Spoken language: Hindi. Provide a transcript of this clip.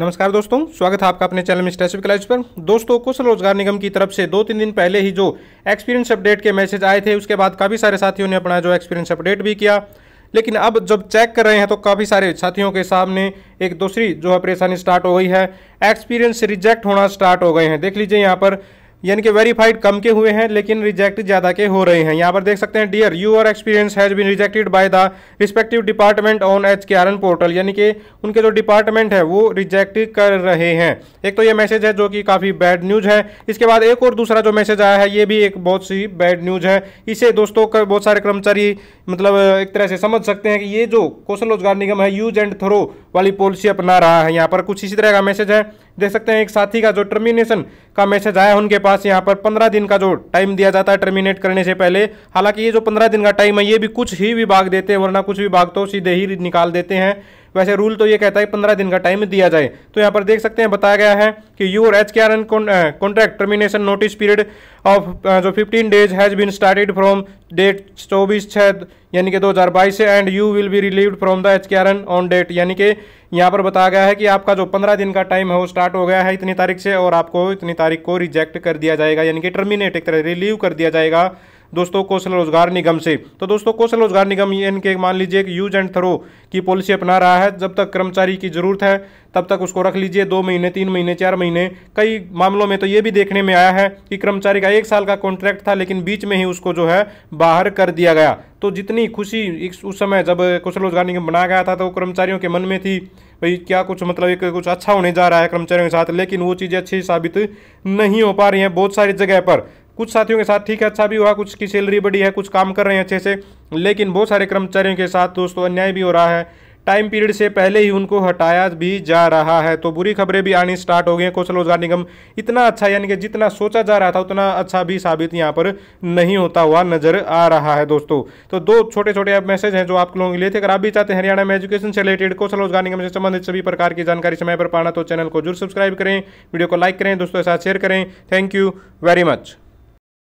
नमस्कार दोस्तों स्वागत है आपका अपने चैनल में स्टेसिफिक लाइज पर दोस्तों कुशल रोजगार निगम की तरफ से दो तीन दिन पहले ही जो एक्सपीरियंस अपडेट के मैसेज आए थे उसके बाद काफ़ी सारे साथियों ने अपना जो एक्सपीरियंस अपडेट भी किया लेकिन अब जब चेक कर रहे हैं तो काफ़ी सारे साथियों के सामने एक दूसरी जो है परेशानी स्टार्ट हो गई है एक्सपीरियंस रिजेक्ट होना स्टार्ट हो गए हैं देख लीजिए यहाँ पर यानी कि वेरीफाइड कम के हुए हैं लेकिन रिजेक्ट ज़्यादा के हो रहे हैं यहाँ पर देख सकते हैं dear your experience has been rejected by the respective department on H K R N portal यानी कि उनके जो डिपार्टमेंट है वो रिजेक्ट कर रहे हैं एक तो ये मैसेज है जो कि काफ़ी बैड न्यूज़ है इसके बाद एक और दूसरा जो मैसेज आया है ये भी एक बहुत सी बैड न्यूज़ है इसे दोस्तों बहुत सारे कर्मचारी मतलब एक तरह से समझ सकते हैं कि ये जो कौशल रोजगार निगम है यूज एंड थ्रो वाली पॉलिसी अपना रहा है यहाँ पर कुछ इसी तरह का मैसेज है देख सकते हैं एक साथी का जो टर्मिनेशन का मैसेज आया उनके पास यहाँ पर पंद्रह दिन का जो टाइम दिया जाता है टर्मिनेट करने से पहले हालांकि ये जो पंद्रह दिन का टाइम है ये भी कुछ ही विभाग देते हैं वरना कुछ विभाग तो सीधे ही निकाल देते हैं वैसे रूल तो ये कहता है पंद्रह दिन का टाइम दिया जाए तो यहाँ पर देख सकते हैं बताया गया है कि your H K R N contract termination notice period of जो fifteen days has been started from date चौबीस छः यानी कि दो हज़ार बाईस से and you will be relieved from the H K R N on date यानी कि यहाँ पर बताया गया है कि आपका जो पंद्रह दिन का टाइम है वो स्टार्ट हो गया है इतनी तारीख से और आपको इतनी तारीख को रिजेक्ट कर दिया जाएगा यानी कि टर्मिनेट एक तरह रिलीव कर दिया जाएगा दोस्तों कौशल रोजगार निगम से तो दोस्तों कौशल रोजगार निगम इनके मान लीजिए कि यूज एंड थ्रो की पॉलिसी अपना रहा है जब तक कर्मचारी की जरूरत है तब तक उसको रख लीजिए दो महीने तीन महीने चार महीने कई मामलों में तो ये भी देखने में आया है कि कर्मचारी का एक साल का कॉन्ट्रैक्ट था लेकिन बीच में ही उसको जो है बाहर कर दिया गया तो जितनी खुशी उस समय जब कौशल रोजगार निगम बनाया गया था तो कर्मचारियों के मन में थी भाई क्या कुछ मतलब एक कुछ अच्छा होने जा रहा है कर्मचारियों के साथ लेकिन वो चीज़ें अच्छी साबित नहीं हो पा रही हैं बहुत सारी जगह पर कुछ साथियों के साथ ठीक है अच्छा भी हुआ कुछ की सैलरी बढ़ी है कुछ काम कर रहे हैं अच्छे से लेकिन बहुत सारे कर्मचारियों के साथ दोस्तों अन्याय भी हो रहा है टाइम पीरियड से पहले ही उनको हटाया भी जा रहा है तो बुरी खबरें भी आनी स्टार्ट हो गई हैं कौशल रोजगार निगम इतना अच्छा यानी कि जितना सोचा जा रहा था उतना अच्छा भी साबित यहाँ पर नहीं होता हुआ नजर आ रहा है दोस्तों तो दो छोटे छोटे आप मैसेज हैं जो आप लोगों के लिए थे अगर आप भी चाहते हैं हरियाणा में एजुकेशन से रिलेटेड कौशल रोजगार निगम से संबंधित सभी प्रकार की जानकारी समय पर पाना तो चैनल को जरूर सब्सक्राइब करें वीडियो को लाइक करें दोस्तों के साथ शेयर करें थैंक यू वेरी मच